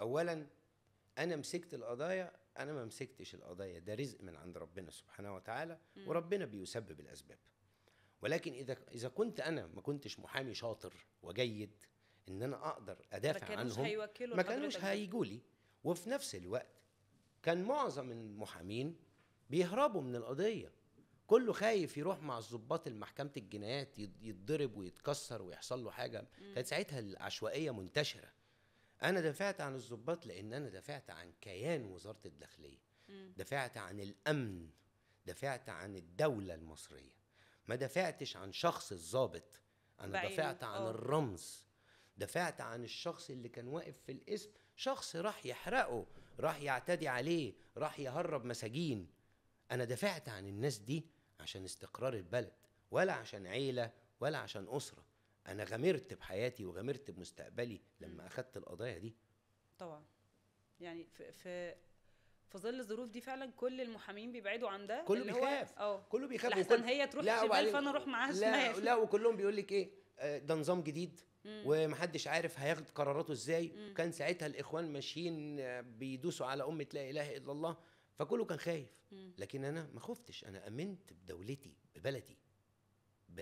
اولا انا مسكت القضايا انا ما مسكتش القضايا ده رزق من عند ربنا سبحانه وتعالى م. وربنا بيسبب الاسباب ولكن اذا اذا كنت انا ما كنتش محامي شاطر وجيد ان انا اقدر ادافع ما كانوش عنهم ما كانوش هيجوا لي وفي نفس الوقت كان معظم المحامين بيهربوا من القضيه كله خايف يروح مع الضباط المحكمه الجنايات يتضرب ويتكسر ويحصل له حاجه كانت ساعتها العشوائيه منتشره انا دافعت عن الضباط لان انا دافعت عن كيان وزاره الداخليه دافعت عن الامن دافعت عن الدوله المصريه ما دافعتش عن شخص الضابط انا دافعت عن آه. الرمز دافعت عن الشخص اللي كان واقف في الاسم شخص راح يحرقه راح يعتدي عليه راح يهرب مساجين انا دافعت عن الناس دي عشان استقرار البلد ولا عشان عيله ولا عشان اسره انا غامرت بحياتي وغامرت بمستقبلي لما اخدت القضايا دي طبعا يعني في في في ظل الظروف دي فعلا كل المحامين بيبعدوا عن ده كله بيخاف اه كله بيخاف لحسن هي تروح الشمال فانا اروح معاها شمال لا, لا وكلهم بيقول لك ايه آه، ده نظام جديد ومحدش عارف هياخد قراراته ازاي وكان كان ساعتها الاخوان ماشيين آه، بيدوسوا على امه لا اله الا الله فكله كان خايف لكن انا ما خفتش انا امنت بدولتي ببلدي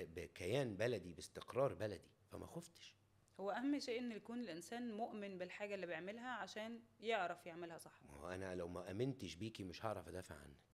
بكيان بلدي باستقرار بلدي فما خفتش هو اهم شيء ان يكون الانسان مؤمن بالحاجه اللي بيعملها عشان يعرف يعملها صح ما هو انا لو ما امنتش بيكي مش هعرف ادافع عنك